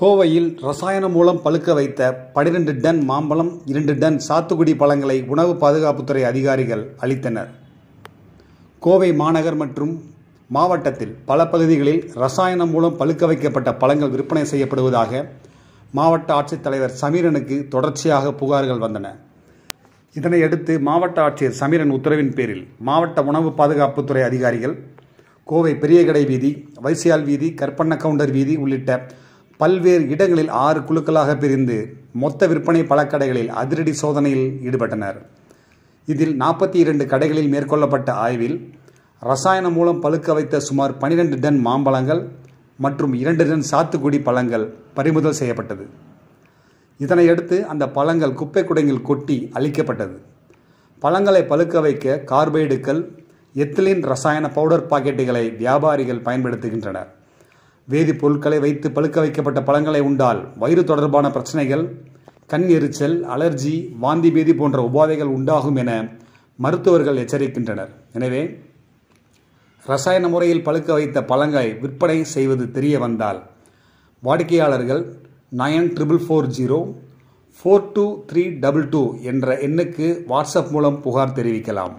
கோவையில் ரசாயனம் மூலம் பழுக்க வைத்த பனிரெண்டு டன் மாம்பழம் இரண்டு டன் சாத்துக்குடி பழங்களை உணவு பாதுகாப்புத்துறை அதிகாரிகள் அளித்தனர் கோவை மாநகர் மற்றும் மாவட்டத்தில் பல பகுதிகளில் ரசாயனம் மூலம் பழுக்க வைக்கப்பட்ட பழங்கள் விற்பனை செய்யப்படுவதாக மாவட்ட ஆட்சித்தலைவர் சமீரனுக்கு தொடர்ச்சியாக புகார்கள் வந்தன இதனையடுத்து மாவட்ட ஆட்சியர் சமீரன் உத்தரவின் பேரில் மாவட்ட உணவு பாதுகாப்புத்துறை அதிகாரிகள் கோவை பெரியகடை வீதி வைசியால் வீதி கற்பண்ண கவுண்டர் வீதி உள்ளிட்ட பல்வேறு இடங்களில் ஆறு குழுக்களாக பிரிந்து மொத்த விற்பனை பழக்கடைகளில் அதிரடி சோதனையில் ஈடுபட்டனர் இதில் நாற்பத்தி இரண்டு கடைகளில் மேற்கொள்ளப்பட்ட ஆய்வில் ரசாயனம் மூலம் பழுக்க வைத்த சுமார் பனிரெண்டு டன் மாம்பழங்கள் மற்றும் இரண்டு டன் சாத்துக்குடி பழங்கள் பறிமுதல் செய்யப்பட்டது இதனையடுத்து அந்த பழங்கள் குப்பை குடையில் கொட்டி அழிக்கப்பட்டது பழங்களை பழுக்க வைக்க கார்பைடுகள் எத்திலின் ரசாயன பவுடர் பாக்கெட்டுகளை வியாபாரிகள் பயன்படுத்துகின்றனர் வேதிப்பொருட்களை வைத்து பழுக்க வைக்கப்பட்ட பழங்களை உண்டால் வயிறு தொடர்பான பிரச்சனைகள் கண் எரிச்சல் அலர்ஜி வாந்தி பேதி போன்ற உபாதைகள் உண்டாகும் என மருத்துவர்கள் எச்சரிக்கின்றனர் எனவே ரசாயன முறையில் பழுக்க வைத்த பழங்களை விற்பனை செய்வது தெரிய வந்தால் வாடிக்கையாளர்கள் nine triple four zero four two three double two என்ற எண்ணுக்கு வாட்ஸ்அப் மூலம் புகார் தெரிவிக்கலாம்